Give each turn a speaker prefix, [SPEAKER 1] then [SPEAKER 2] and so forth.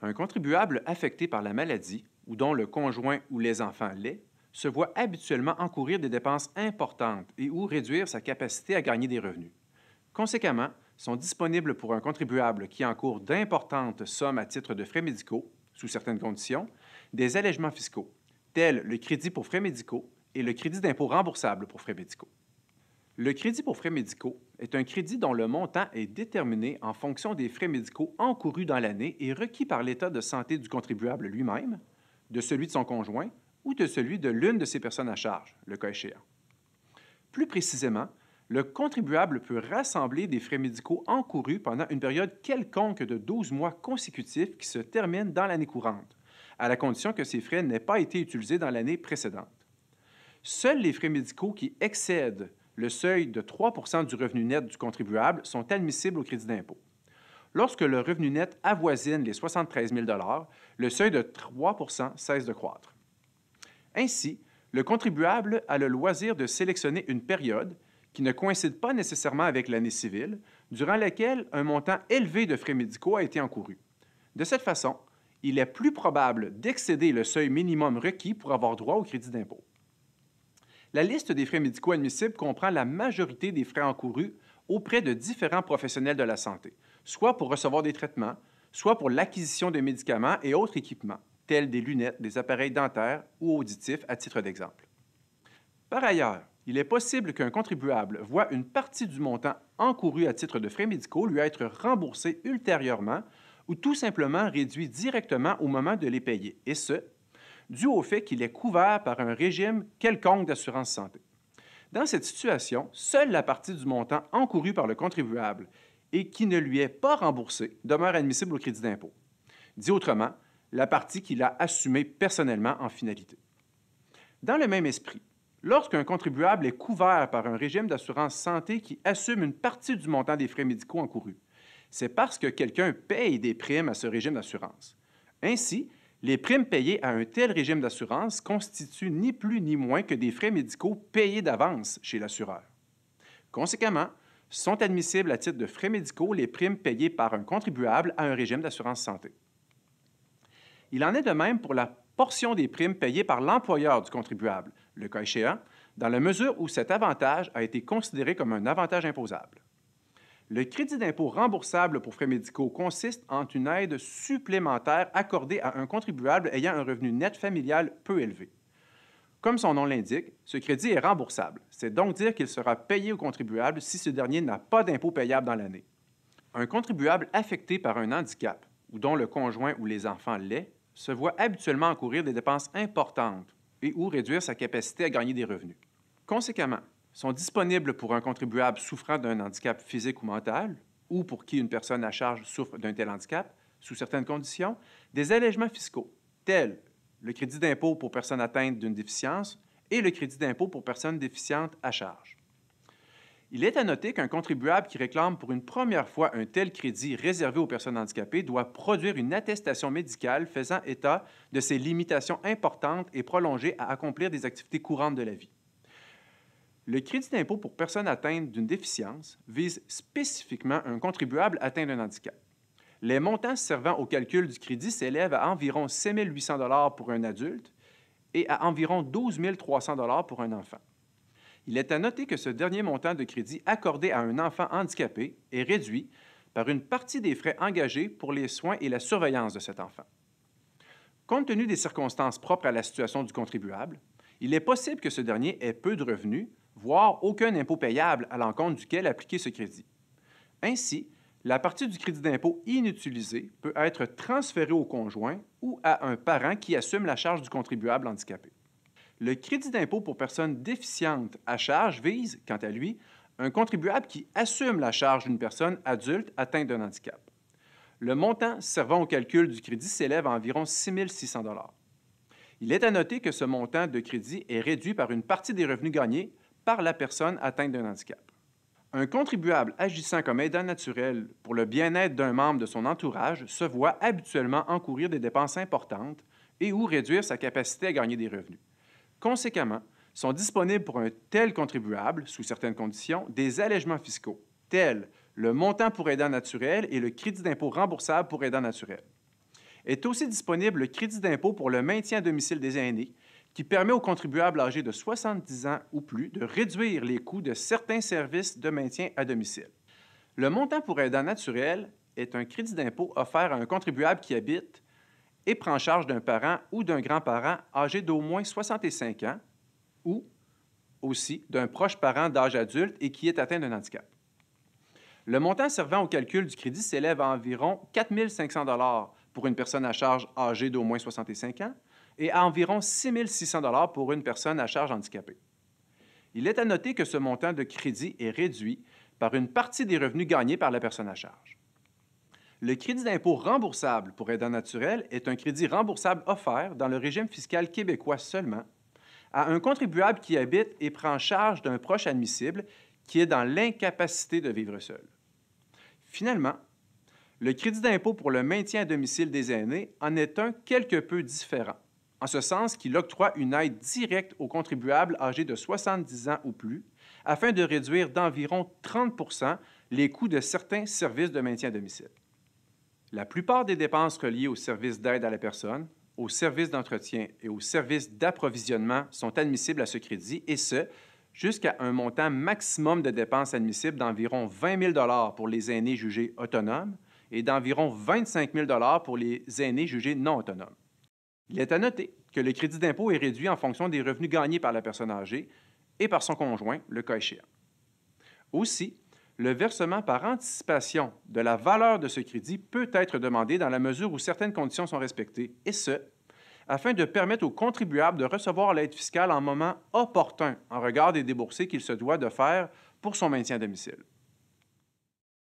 [SPEAKER 1] Un contribuable affecté par la maladie ou dont le conjoint ou les enfants l'est se voit habituellement encourir des dépenses importantes et ou réduire sa capacité à gagner des revenus. Conséquemment, sont disponibles pour un contribuable qui encourt d'importantes sommes à titre de frais médicaux, sous certaines conditions, des allègements fiscaux, tels le crédit pour frais médicaux et le crédit d'impôt remboursable pour frais médicaux. Le crédit pour frais médicaux est un crédit dont le montant est déterminé en fonction des frais médicaux encourus dans l'année et requis par l'état de santé du contribuable lui-même, de celui de son conjoint ou de celui de l'une de ses personnes à charge, le cas échéant. Plus précisément, le contribuable peut rassembler des frais médicaux encourus pendant une période quelconque de 12 mois consécutifs qui se termine dans l'année courante, à la condition que ces frais n'aient pas été utilisés dans l'année précédente. Seuls les frais médicaux qui excèdent le seuil de 3 du revenu net du contribuable sont admissibles au crédit d'impôt. Lorsque le revenu net avoisine les 73 000 le seuil de 3 cesse de croître. Ainsi, le contribuable a le loisir de sélectionner une période qui ne coïncide pas nécessairement avec l'année civile, durant laquelle un montant élevé de frais médicaux a été encouru. De cette façon, il est plus probable d'excéder le seuil minimum requis pour avoir droit au crédit d'impôt. La liste des frais médicaux admissibles comprend la majorité des frais encourus auprès de différents professionnels de la santé, soit pour recevoir des traitements, soit pour l'acquisition de médicaments et autres équipements, tels des lunettes, des appareils dentaires ou auditifs à titre d'exemple. Par ailleurs, il est possible qu'un contribuable voit une partie du montant encouru à titre de frais médicaux lui être remboursé ultérieurement ou tout simplement réduit directement au moment de les payer, et ce, dû au fait qu'il est couvert par un régime quelconque d'assurance santé. Dans cette situation, seule la partie du montant encouru par le contribuable et qui ne lui est pas remboursée demeure admissible au crédit d'impôt. Dit autrement, la partie qu'il a assumée personnellement en finalité. Dans le même esprit, lorsqu'un contribuable est couvert par un régime d'assurance santé qui assume une partie du montant des frais médicaux encourus, c'est parce que quelqu'un paye des primes à ce régime d'assurance. Ainsi, les primes payées à un tel régime d'assurance constituent ni plus ni moins que des frais médicaux payés d'avance chez l'assureur. Conséquemment, sont admissibles à titre de frais médicaux les primes payées par un contribuable à un régime d'assurance santé. Il en est de même pour la portion des primes payées par l'employeur du contribuable, le cas échéant, dans la mesure où cet avantage a été considéré comme un avantage imposable. Le crédit d'impôt remboursable pour frais médicaux consiste en une aide supplémentaire accordée à un contribuable ayant un revenu net familial peu élevé. Comme son nom l'indique, ce crédit est remboursable. C'est donc dire qu'il sera payé au contribuable si ce dernier n'a pas d'impôt payable dans l'année. Un contribuable affecté par un handicap, ou dont le conjoint ou les enfants l'est, se voit habituellement encourir des dépenses importantes et ou réduire sa capacité à gagner des revenus. Conséquemment, sont disponibles pour un contribuable souffrant d'un handicap physique ou mental, ou pour qui une personne à charge souffre d'un tel handicap, sous certaines conditions, des allègements fiscaux, tels le crédit d'impôt pour personnes atteintes d'une déficience et le crédit d'impôt pour personnes déficientes à charge. Il est à noter qu'un contribuable qui réclame pour une première fois un tel crédit réservé aux personnes handicapées doit produire une attestation médicale faisant état de ses limitations importantes et prolongées à accomplir des activités courantes de la vie. Le crédit d'impôt pour personnes atteintes d'une déficience vise spécifiquement un contribuable atteint d'un handicap. Les montants servant au calcul du crédit s'élèvent à environ 7 800 pour un adulte et à environ 12 300 pour un enfant. Il est à noter que ce dernier montant de crédit accordé à un enfant handicapé est réduit par une partie des frais engagés pour les soins et la surveillance de cet enfant. Compte tenu des circonstances propres à la situation du contribuable, il est possible que ce dernier ait peu de revenus voire aucun impôt payable à l'encontre duquel appliquer ce crédit. Ainsi, la partie du crédit d'impôt inutilisé peut être transférée au conjoint ou à un parent qui assume la charge du contribuable handicapé. Le crédit d'impôt pour personnes déficientes à charge vise, quant à lui, un contribuable qui assume la charge d'une personne adulte atteinte d'un handicap. Le montant servant au calcul du crédit s'élève à environ 6 600 Il est à noter que ce montant de crédit est réduit par une partie des revenus gagnés par la personne atteinte d'un handicap. Un contribuable agissant comme aidant naturel pour le bien-être d'un membre de son entourage se voit habituellement encourir des dépenses importantes et ou réduire sa capacité à gagner des revenus. Conséquemment, sont disponibles pour un tel contribuable, sous certaines conditions, des allègements fiscaux, tels le montant pour aidant naturel et le crédit d'impôt remboursable pour aidant naturel. Est aussi disponible le crédit d'impôt pour le maintien à domicile des aînés, qui permet aux contribuables âgés de 70 ans ou plus de réduire les coûts de certains services de maintien à domicile. Le montant pour aidant naturel est un crédit d'impôt offert à un contribuable qui habite et prend charge d'un parent ou d'un grand-parent âgé d'au moins 65 ans ou aussi d'un proche parent d'âge adulte et qui est atteint d'un handicap. Le montant servant au calcul du crédit s'élève à environ 4 500 pour une personne à charge âgée d'au moins 65 ans et à environ 6 600 pour une personne à charge handicapée. Il est à noter que ce montant de crédit est réduit par une partie des revenus gagnés par la personne à charge. Le crédit d'impôt remboursable pour aidant naturel est un crédit remboursable offert dans le régime fiscal québécois seulement à un contribuable qui habite et prend charge d'un proche admissible qui est dans l'incapacité de vivre seul. Finalement, le crédit d'impôt pour le maintien à domicile des aînés en est un quelque peu différent en ce sens qu'il octroie une aide directe aux contribuables âgés de 70 ans ou plus, afin de réduire d'environ 30 les coûts de certains services de maintien à domicile. La plupart des dépenses reliées aux services d'aide à la personne, aux services d'entretien et aux services d'approvisionnement sont admissibles à ce crédit, et ce, jusqu'à un montant maximum de dépenses admissibles d'environ 20 000 pour les aînés jugés autonomes et d'environ 25 000 pour les aînés jugés non autonomes. Il est à noter que le crédit d'impôt est réduit en fonction des revenus gagnés par la personne âgée et par son conjoint, le cas échéant. Aussi, le versement par anticipation de la valeur de ce crédit peut être demandé dans la mesure où certaines conditions sont respectées, et ce, afin de permettre au contribuable de recevoir l'aide fiscale en moment opportun en regard des déboursés qu'il se doit de faire pour son maintien à domicile.